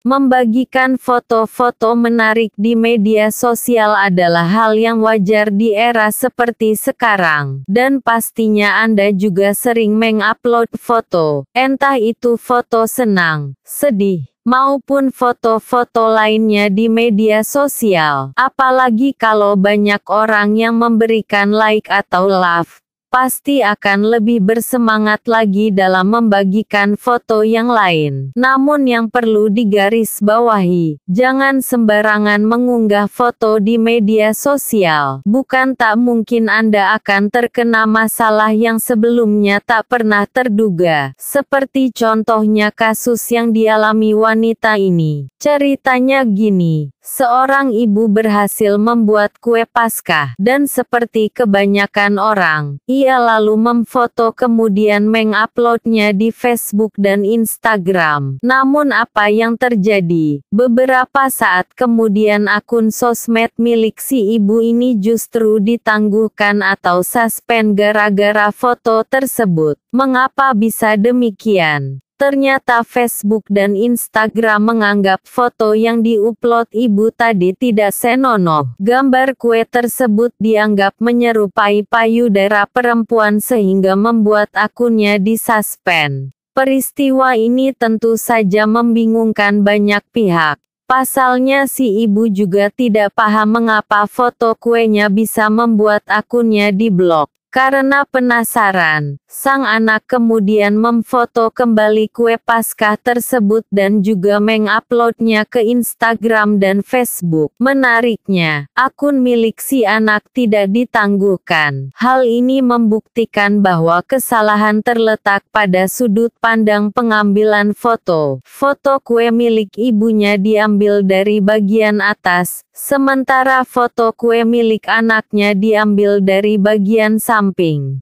Membagikan foto-foto menarik di media sosial adalah hal yang wajar di era seperti sekarang, dan pastinya Anda juga sering mengupload foto, entah itu foto senang, sedih, maupun foto-foto lainnya di media sosial, apalagi kalau banyak orang yang memberikan like atau love pasti akan lebih bersemangat lagi dalam membagikan foto yang lain. Namun yang perlu digarisbawahi, jangan sembarangan mengunggah foto di media sosial. Bukan tak mungkin Anda akan terkena masalah yang sebelumnya tak pernah terduga, seperti contohnya kasus yang dialami wanita ini. Ceritanya gini, Seorang ibu berhasil membuat kue Paskah, dan seperti kebanyakan orang, ia lalu memfoto kemudian menguploadnya di Facebook dan Instagram. Namun apa yang terjadi? Beberapa saat kemudian akun sosmed milik si ibu ini justru ditangguhkan atau suspend gara-gara foto tersebut. Mengapa bisa demikian? Ternyata Facebook dan Instagram menganggap foto yang diupload ibu tadi tidak senonoh. Gambar kue tersebut dianggap menyerupai payudara perempuan sehingga membuat akunnya disuspend. Peristiwa ini tentu saja membingungkan banyak pihak. Pasalnya si ibu juga tidak paham mengapa foto kuenya bisa membuat akunnya diblok. Karena penasaran, sang anak kemudian memfoto kembali kue Paskah tersebut dan juga menguploadnya ke Instagram dan Facebook. Menariknya, akun milik si anak tidak ditangguhkan. Hal ini membuktikan bahwa kesalahan terletak pada sudut pandang pengambilan foto. Foto kue milik ibunya diambil dari bagian atas, Sementara foto kue milik anaknya diambil dari bagian samping.